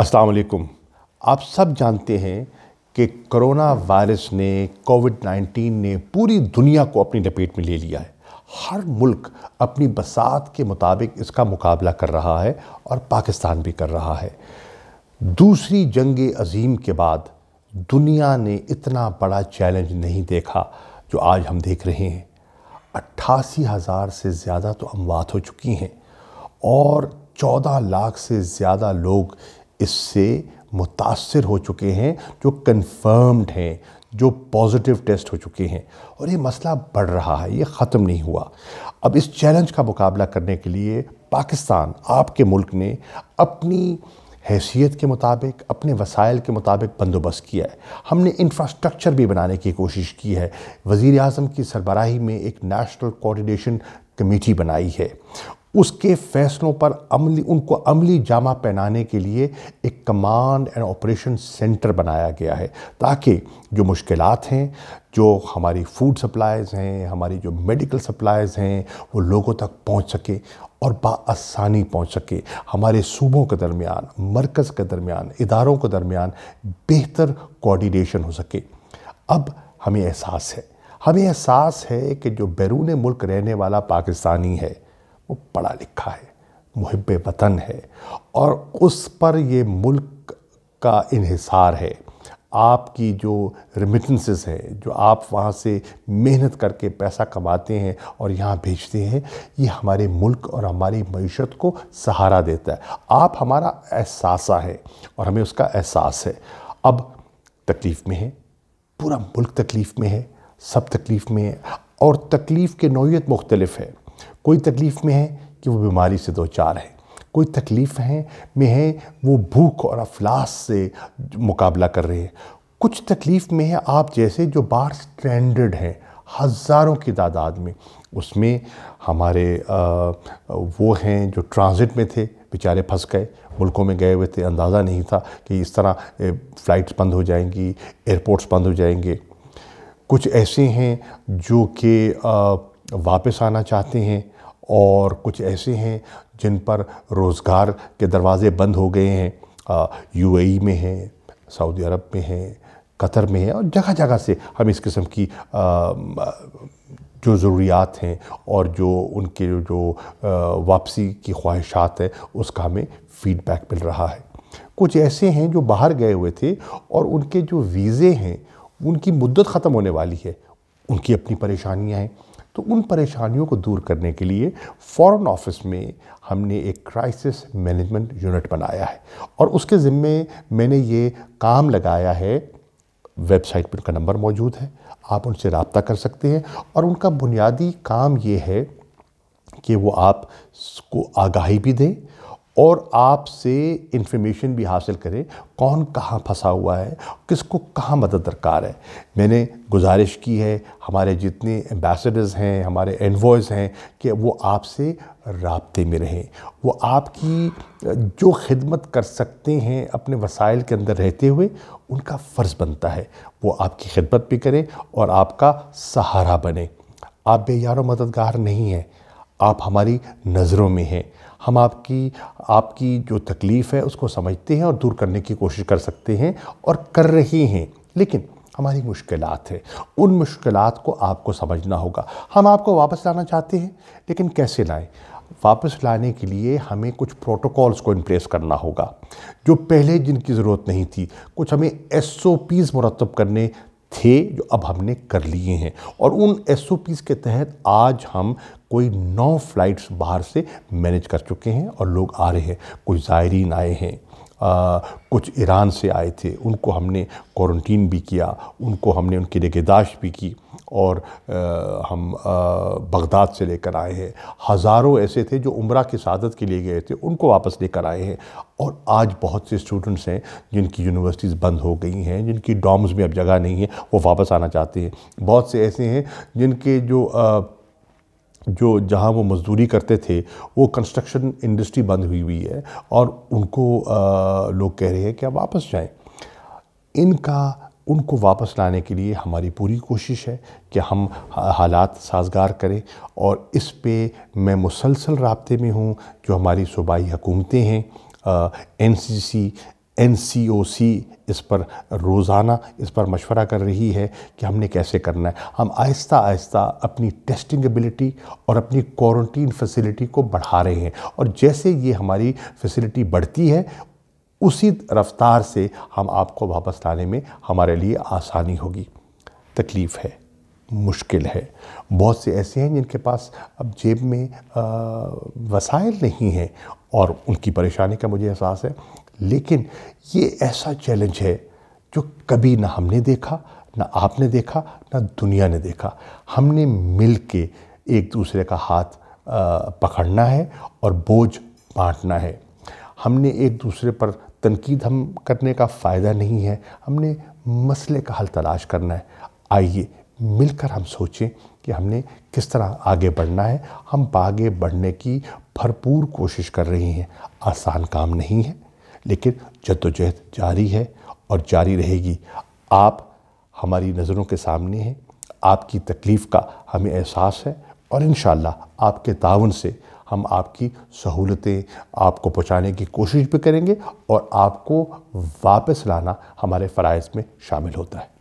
السلام علیکم آپ سب جانتے ہیں کہ کرونا وائرس نے کووڈ نائنٹین نے پوری دنیا کو اپنی لپیٹ میں لے لیا ہے ہر ملک اپنی بسات کے مطابق اس کا مقابلہ کر رہا ہے اور پاکستان بھی کر رہا ہے دوسری جنگ عظیم کے بعد دنیا نے اتنا بڑا چیلنج نہیں دیکھا جو آج ہم دیکھ رہے ہیں اٹھاسی ہزار سے زیادہ تو اموات ہو چکی ہیں اور چودہ لاکھ سے زیادہ لوگ اس سے متاثر ہو چکے ہیں جو کنفرمڈ ہیں جو پازیٹیو ٹیسٹ ہو چکے ہیں اور یہ مسئلہ بڑھ رہا ہے یہ ختم نہیں ہوا اب اس چیلنج کا مقابلہ کرنے کے لیے پاکستان آپ کے ملک نے اپنی حیثیت کے مطابق اپنے وسائل کے مطابق بندوبست کیا ہے ہم نے انفراسٹرکچر بھی بنانے کی کوشش کی ہے وزیر اعظم کی سربراہی میں ایک نیشنل کوارڈینیشن کمیٹی بنائی ہے اس کے فیصلوں پر عملی ان کو عملی جامہ پہنانے کے لیے ایک کمانڈ اینڈ آپریشن سینٹر بنایا گیا ہے تاکہ جو مشکلات ہیں جو ہماری فوڈ سپلائز ہیں ہماری جو میڈیکل سپلائز ہیں وہ لوگوں تک پہنچ سکے اور بآسانی پہنچ سکے ہمارے صوبوں کے درمیان مرکز کے درمیان اداروں کے درمیان بہتر کوارڈینیشن ہو سکے اب ہمیں احساس ہے ہمیں احساس ہے کہ جو بیرون ملک رہنے والا پاکستانی ہے وہ پڑھا لکھا ہے محب وطن ہے اور اس پر یہ ملک کا انحصار ہے آپ کی جو ریمیٹنسز ہیں جو آپ وہاں سے محنت کر کے پیسہ کماتے ہیں اور یہاں بھیجتے ہیں یہ ہمارے ملک اور ہماری معیشت کو سہارا دیتا ہے آپ ہمارا احساسہ ہے اور ہمیں اس کا احساس ہے اب تکلیف میں ہے پورا ملک تکلیف میں ہے سب تکلیف میں ہے اور تکلیف کے نوعیت مختلف ہے کوئی تکلیف میں ہے کہ وہ بیماری سے دو چار ہے کوئی تکلیف ہیں میں ہے وہ بھوک اور افلاس سے مقابلہ کر رہے ہیں کچھ تکلیف میں ہے آپ جیسے جو بار سٹینڈرڈ ہیں ہزاروں کی تعداد میں اس میں ہمارے وہ ہیں جو ٹرانزٹ میں تھے بیچارے پھنس گئے ملکوں میں گئے ہوئے تھے اندازہ نہیں تھا کہ اس طرح فلائٹس بند ہو جائیں گی ایئرپورٹس بند ہو جائیں گے کچھ ایسے ہیں جو کہ واپس آنا چاہتے ہیں اور کچھ ایسے ہیں جن پر روزگار کے دروازے بند ہو گئے ہیں یو اے ای میں ہیں سعودی عرب میں ہیں قطر میں ہیں اور جگہ جگہ سے ہم اس قسم کی جو ضروریات ہیں اور جو ان کے جو واپسی کی خواہشات ہیں اس کا ہمیں فیڈ بیک مل رہا ہے کچھ ایسے ہیں جو باہر گئے ہوئے تھے اور ان کے جو ویزے ہیں ان کی مدت ختم ہونے والی ہے ان کی اپنی پریشانیاں ہیں تو ان پریشانیوں کو دور کرنے کے لیے فورن آفس میں ہم نے ایک کرائسس مینجمنٹ یونٹ بنایا ہے اور اس کے ذمے میں نے یہ کام لگایا ہے ویب سائٹ پر ان کا نمبر موجود ہے آپ ان سے رابطہ کر سکتے ہیں اور ان کا بنیادی کام یہ ہے کہ وہ آپ کو آگاہی بھی دیں اور آپ سے انفارمیشن بھی حاصل کرے کون کہاں پھنسا ہوا ہے کس کو کہاں مدد درکار ہے میں نے گزارش کی ہے ہمارے جتنے امبیسڈرز ہیں ہمارے انوائز ہیں کہ وہ آپ سے رابطے میں رہیں وہ آپ کی جو خدمت کر سکتے ہیں اپنے وسائل کے اندر رہتے ہوئے ان کا فرض بنتا ہے وہ آپ کی خدمت بھی کرے اور آپ کا سہارا بنے آپ بے یار و مددگار نہیں ہیں آپ ہماری نظروں میں ہیں ہم آپ کی آپ کی جو تکلیف ہے اس کو سمجھتے ہیں اور دور کرنے کی کوشش کر سکتے ہیں اور کر رہی ہیں لیکن ہماری مشکلات ہیں ان مشکلات کو آپ کو سمجھنا ہوگا ہم آپ کو واپس لانا چاہتے ہیں لیکن کیسے لائیں واپس لانے کے لیے ہمیں کچھ پروٹوکالز کو انپریس کرنا ہوگا جو پہلے جن کی ضرورت نہیں تھی کچھ ہمیں ایس او پیز مرتب کرنے تھے جو اب ہم نے کر لیے ہیں اور ان ایس او پیز کے تحت آج ہم کوئی نو فلائٹس باہر سے مینج کر چکے ہیں اور لوگ آ رہے ہیں کچھ زائرین آئے ہیں کچھ ایران سے آئے تھے ان کو ہم نے کورنٹین بھی کیا ان کو ہم نے ان کی نگہداشت بھی کی اور ہم بغداد سے لے کر آئے ہیں ہزاروں ایسے تھے جو عمرہ کی سعادت کے لیے گئے تھے ان کو واپس لے کر آئے ہیں اور آج بہت سے اسٹوڈنٹس ہیں جن کی یونیورسٹیز بند ہو گئی ہیں جن کی ڈومز میں اب جگہ نہیں ہے وہ واپس آنا چاہتے ہیں بہت سے ایسے ہیں جن کے جو جو جہاں وہ مزدوری کرتے تھے وہ کنسٹرکشن انڈسٹری بند ہوئی ہوئی ہے اور ان کو لوگ کہہ رہے ہیں کہ آپ واپس جائیں ان کا ان کو واپس لانے کے لیے ہماری پوری کوشش ہے کہ ہم حالات سازگار کریں اور اس پہ میں مسلسل رابطے میں ہوں جو ہماری صوبائی حکومتیں ہیں این سی سی این سی او سی اس پر روزانہ اس پر مشورہ کر رہی ہے کہ ہم نے کیسے کرنا ہے ہم آہستہ آہستہ اپنی ٹیسٹنگ ایبلٹی اور اپنی کورنٹین فیسلٹی کو بڑھا رہے ہیں اور جیسے یہ ہماری فیسلٹی بڑھتی ہے اسی رفتار سے ہم آپ کو واپس لانے میں ہمارے لیے آسانی ہوگی تکلیف ہے مشکل ہے بہت سے ایسے ہیں جن کے پاس اب جیب میں وسائل نہیں ہیں اور ان کی پریشانی کا مجھے احساس ہے لیکن یہ ایسا چیلنج ہے جو کبھی نہ ہم نے دیکھا نہ آپ نے دیکھا نہ دنیا نے دیکھا ہم نے مل کے ایک دوسرے کا ہاتھ پکڑنا ہے اور بوجھ بانٹنا ہے ہم نے ایک دوسرے پر تنقید ہم کرنے کا فائدہ نہیں ہے ہم نے مسئلے کا حل تلاش کرنا ہے آئیے مل کر ہم سوچیں کہ ہم نے کس طرح آگے بڑھنا ہے ہم آگے بڑھنے کی بھرپور کوشش کر رہی ہیں آسان کام نہیں ہے لیکن جدوجہد جاری ہے اور جاری رہے گی آپ ہماری نظروں کے سامنے ہیں آپ کی تکلیف کا ہمیں احساس ہے اور انشاءاللہ آپ کے تعاون سے ہم آپ کی سہولتیں آپ کو پہنچانے کی کوشش بھی کریں گے اور آپ کو واپس لانا ہمارے فرائض میں شامل ہوتا ہے